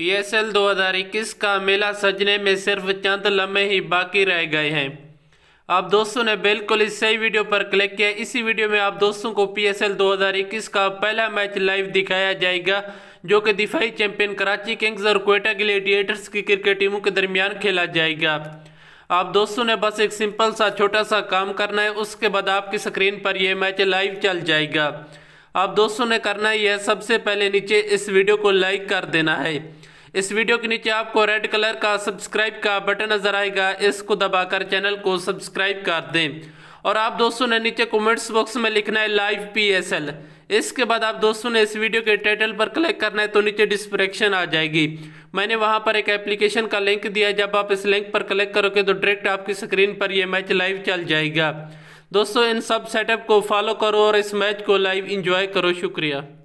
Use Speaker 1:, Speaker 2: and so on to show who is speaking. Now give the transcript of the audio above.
Speaker 1: PSL 2021 का मेला सजने में सिर्फ चंद लम्हे ही बाकी रह गए हैं आप दोस्तों ने बिल्कुल इस सही वीडियो पर क्लिक किया इसी वीडियो में आप दोस्तों को पीएसएल 2021 का पहला मैच लाइव दिखाया जाएगा जो कि दिफाई चैंपियन कराची किंग्स और कोयटा ग्लेडिएटर्स की क्रिकेट टीमों के दरमियान खेला जाएगा आप दोस्तों ने बस एक सिंपल सा छोटा सा काम करना है उसके बाद आपकी स्क्रीन पर यह मैच लाइव चल जाएगा आप दोस्तों ने करना यह सबसे पहले नीचे इस वीडियो को लाइक कर देना है इस वीडियो के नीचे आपको रेड कलर का सब्सक्राइब का बटन नज़र आएगा इसको दबाकर चैनल को सब्सक्राइब कर दें और आप दोस्तों ने नीचे कमेंट्स बॉक्स में लिखना है लाइव पीएसएल इसके बाद आप दोस्तों ने इस वीडियो के टाइटल पर क्लिक करना है तो नीचे डिस्प्रेक्शन आ जाएगी मैंने वहां पर एक एप्लीकेशन का लिंक दिया जब आप इस लिंक पर क्लिक करोगे तो डायरेक्ट आपकी स्क्रीन पर यह मैच लाइव चल जाएगा दोस्तों इन सब सेटअप को फॉलो करो और इस मैच को लाइव इंजॉय करो शुक्रिया